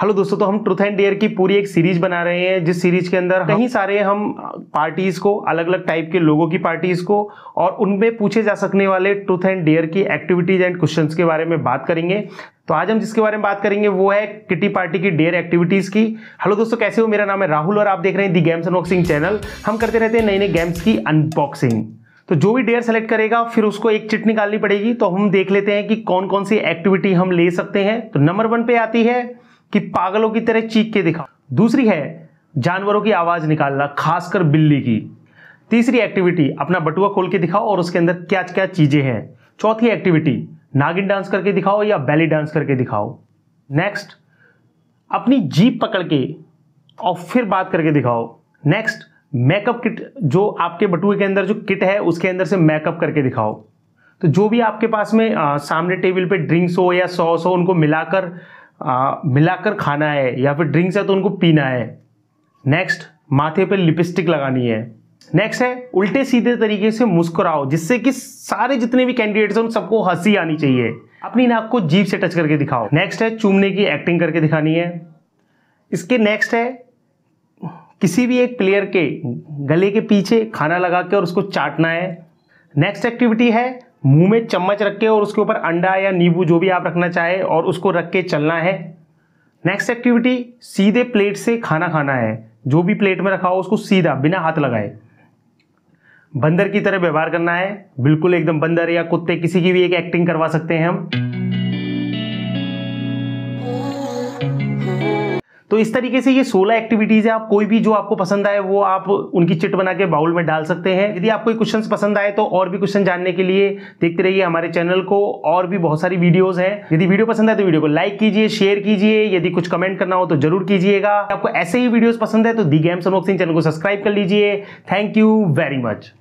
hello दोस्तों तो हम ट्रूथ एंड डेयर की पूरी एक सीरीज बना रहे हैं जिस सीरीज के अंदर कहीं सारे हम पार्टीज को अलग अलग टाइप के लोगों की पार्टीज को और उनमें पूछे जा सकने वाले ट्रूथ एंड डेयर की एक्टिविटीज एंड क्वेश्चंस के बारे में बात करेंगे तो आज हम जिसके बारे में बात करेंगे वो है किटी पार्टी की डेयर एक्टिविटीज़ की हेलो दोस्तों कैसे हो मेरा नाम है राहुल और आप देख रहे हैं दी गेम्स अनबॉक्सिंग चैनल हम करते रहते हैं नई नई गेम्स की अनबॉक्सिंग तो जो भी डेयर सेलेक्ट करेगा फिर उसको एक चिट निकालनी पड़ेगी तो हम देख लेते हैं कि कौन कौन सी एक्टिविटी हम ले सकते हैं तो नंबर वन पे आती है कि पागलों की तरह चीख के दिखाओ दूसरी है जानवरों की आवाज़ निकालना खासकर बिल्ली की तीसरी एक्टिविटी अपना बटुआ खोल के दिखाओ और उसके अंदर क्या क्या चीज़ें हैं चौथी एक्टिविटी नागिन डांस करके दिखाओ या बैली डांस करके दिखाओ नेक्स्ट अपनी जीप पकड़ के और फिर बात करके दिखाओ नेक्स्ट मेकअप किट जो आपके बटुए के अंदर जो किट है उसके अंदर से मेकअप करके दिखाओ तो जो भी आपके पास में आ, सामने टेबल पे ड्रिंक्स हो या सॉस हो उनको मिलाकर मिलाकर खाना है या फिर ड्रिंक्स है तो उनको पीना है नेक्स्ट माथे पर लिपस्टिक लगानी है नेक्स्ट है उल्टे सीधे तरीके से मुस्कुराओ जिससे कि सारे जितने भी कैंडिडेट्स हैं उन सबको हंसी आनी चाहिए अपनी नाक को जीप से टच करके दिखाओ नेक्स्ट है चूमने की एक्टिंग करके दिखानी है इसके नेक्स्ट है किसी भी एक प्लेयर के गले के पीछे खाना लगा के और उसको चाटना है नेक्स्ट एक्टिविटी है मुंह में चम्मच रख के और उसके ऊपर अंडा या नींबू जो भी आप रखना चाहे और उसको रख के चलना है नेक्स्ट एक्टिविटी सीधे प्लेट से खाना खाना है जो भी प्लेट में रखा हो उसको सीधा बिना हाथ लगाए बंदर की तरह व्यवहार करना है बिल्कुल एकदम बंदर या कुत्ते किसी की भी एक एक्टिंग करवा सकते हैं हम तो इस तरीके से ये सोलह एक्टिविटीज है आप कोई भी जो आपको पसंद आए वो आप उनकी चिट बना के बाउल में डाल सकते हैं यदि आपको क्वेश्चन पसंद आए तो और भी क्वेश्चन जानने के लिए देखते रहिए हमारे चैनल को और भी बहुत सारी वीडियोज है यदि वीडियो पसंद आए तो वीडियो को लाइक कीजिए शेयर कीजिए यदि कुछ कमेंट करना हो तो जरूर कीजिएगा आपको ऐसे ही वीडियोज पसंद है तो दी गैम्स सिंह चैनल को सब्सक्राइब कर लीजिए थैंक यू वेरी मच